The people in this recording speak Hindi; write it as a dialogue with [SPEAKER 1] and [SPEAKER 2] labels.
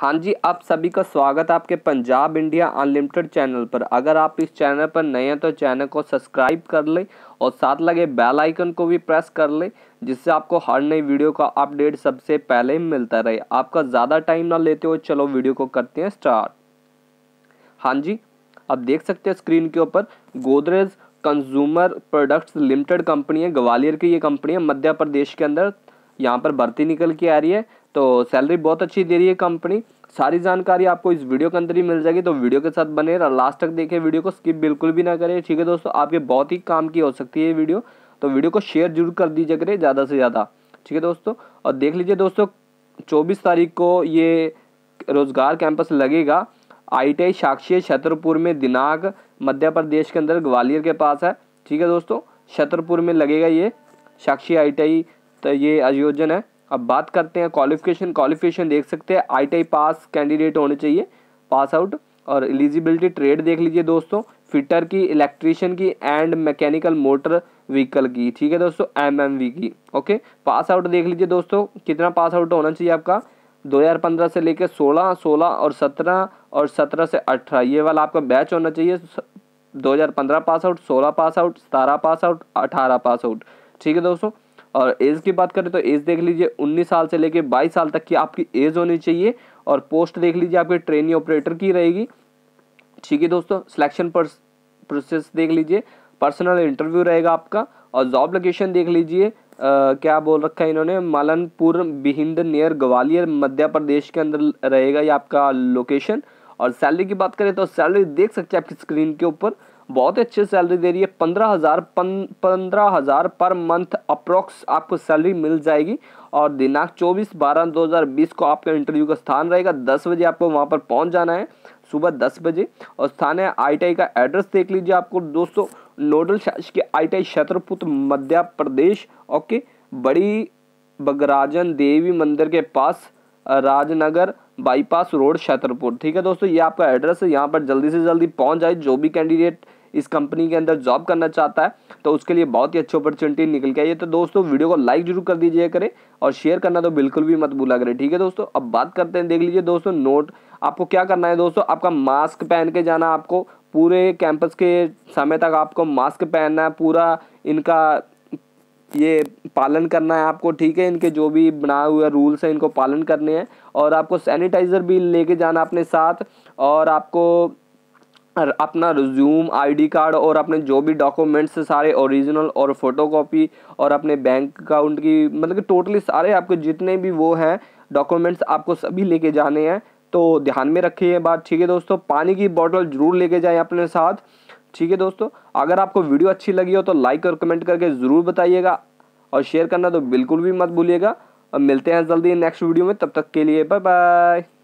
[SPEAKER 1] हाँ जी आप सभी का स्वागत है आपके पंजाब इंडिया अनलिमिटेड चैनल पर अगर आप इस चैनल पर नए हैं तो चैनल को सब्सक्राइब कर लें और साथ लगे बेल आइकन को भी प्रेस कर लें जिससे आपको हर नई वीडियो का अपडेट सबसे पहले मिलता रहे आपका ज़्यादा टाइम ना लेते हुए चलो वीडियो को करते हैं स्टार्ट हाँ जी आप देख सकते हैं स्क्रीन के ऊपर Godrej consumer products limited company है ग्वालियर की ये कंपनी है मध्य प्रदेश के अंदर यहाँ पर भर्ती निकल के आ रही है तो सैलरी बहुत अच्छी दे रही है कंपनी सारी जानकारी आपको इस वीडियो के अंदर ही मिल जाएगी तो वीडियो के साथ बने लास्ट तक देखें वीडियो को स्किप बिल्कुल भी ना करें ठीक है दोस्तों आपके बहुत ही काम की हो सकती है वीडियो तो वीडियो को शेयर जरूर कर दीजिए करें ज़्यादा से ज़्यादा ठीक है दोस्तों और देख लीजिए दोस्तों चौबीस तारीख को ये रोज़गार कैंपस लगेगा आई टी साक्षी छतरपुर में दिनांक मध्य प्रदेश के अंदर ग्वालियर के पास है ठीक है दोस्तों छतरपुर में लगेगा ये साक्षी आई तो ये आयोजन है अब बात करते हैं क्वालिफिकेशन क्वालिफिकेशन देख सकते हैं आई टी पास कैंडिडेट होने चाहिए पास आउट और एलिजिबिलिटी ट्रेड देख लीजिए दोस्तों फिटर की इलेक्ट्रिशियन की एंड मैकेनिकल मोटर व्हीकल की ठीक है दोस्तों एम एम वी की ओके पास आउट देख लीजिए दोस्तों कितना पास आउट होना चाहिए आपका 2015 से लेकर 16 16 और 17 और 17 से 18 ये वाला आपका बैच होना चाहिए 2015 pass out 16 pass out 17 pass out 18 pass out ठीक है दोस्तों और एज की बात करें तो एज देख लीजिए 19 साल से लेके 22 साल तक की आपकी एज होनी चाहिए और पोस्ट देख लीजिए आपके ट्रेनिंग ऑपरेटर की रहेगी ठीक है दोस्तों सिलेक्शन प्रोसेस देख लीजिए पर्सनल इंटरव्यू रहेगा आपका और जॉब लोकेशन देख लीजिए क्या बोल रखा है इन्होंने मालनपुर बिहिंद नियर ग्वालियर मध्य प्रदेश के अंदर रहेगा ये आपका लोकेशन और सैलरी की बात करें तो सैलरी देख सकते हैं आपकी स्क्रीन के ऊपर बहुत अच्छी सैलरी दे रही है पंद्रह हज़ार पंद्रह हज़ार पर मंथ अप्रोक्स आपको सैलरी मिल जाएगी और दिनांक चौबीस बारह दो हज़ार बीस को आपका इंटरव्यू का स्थान रहेगा दस बजे आपको वहाँ पर पहुँच जाना है सुबह दस बजे और स्थान है आई का एड्रेस देख लीजिए आपको दोस्तों नोडल शासकीय I T छत्रपुत्र Madhya Pradesh okay बड़ी बगराजन देवी मंदिर के पास राजनगर बाईपास रोड छतरपुर ठीक है दोस्तों ये आपका एड्रेस है यहाँ पर जल्दी से जल्दी पहुँच जाए जो भी कैंडिडेट इस कंपनी के अंदर जॉब करना चाहता है तो उसके लिए बहुत ही अच्छी अपॉर्चुनिटी निकल के आई है तो दोस्तों वीडियो को लाइक जरूर कर दीजिए करें और शेयर करना तो बिल्कुल भी मत भूला करें ठीक है दोस्तों अब बात करते हैं देख लीजिए दोस्तों नोट आपको क्या करना है दोस्तों आपका मास्क पहन के जाना आपको पूरे कैंपस के समय तक आपको मास्क पहनना है पूरा इनका ये पालन करना है आपको ठीक है इनके जो भी बनाए हुए रूल्स हैं इनको पालन करने हैं और आपको सैनिटाइज़र भी लेके जाना अपने साथ और आपको अपना रिज्यूम आईडी कार्ड और अपने जो भी डॉक्यूमेंट्स सारे ओरिजिनल और फोटोकॉपी और अपने बैंक अकाउंट की मतलब कि टोटली सारे आपके जितने भी वो हैं डॉक्यूमेंट्स आपको सभी लेके जाने हैं तो ध्यान में रखिए बात ठीक है दोस्तों पानी की बॉटल ज़रूर लेके जाएं अपने साथ ठीक है दोस्तों अगर आपको वीडियो अच्छी लगी हो तो लाइक और कमेंट करके ज़रूर बताइएगा और शेयर करना तो बिल्कुल भी मत भूलिएगा और मिलते हैं जल्दी नेक्स्ट वीडियो में तब तक के लिए बाय बाय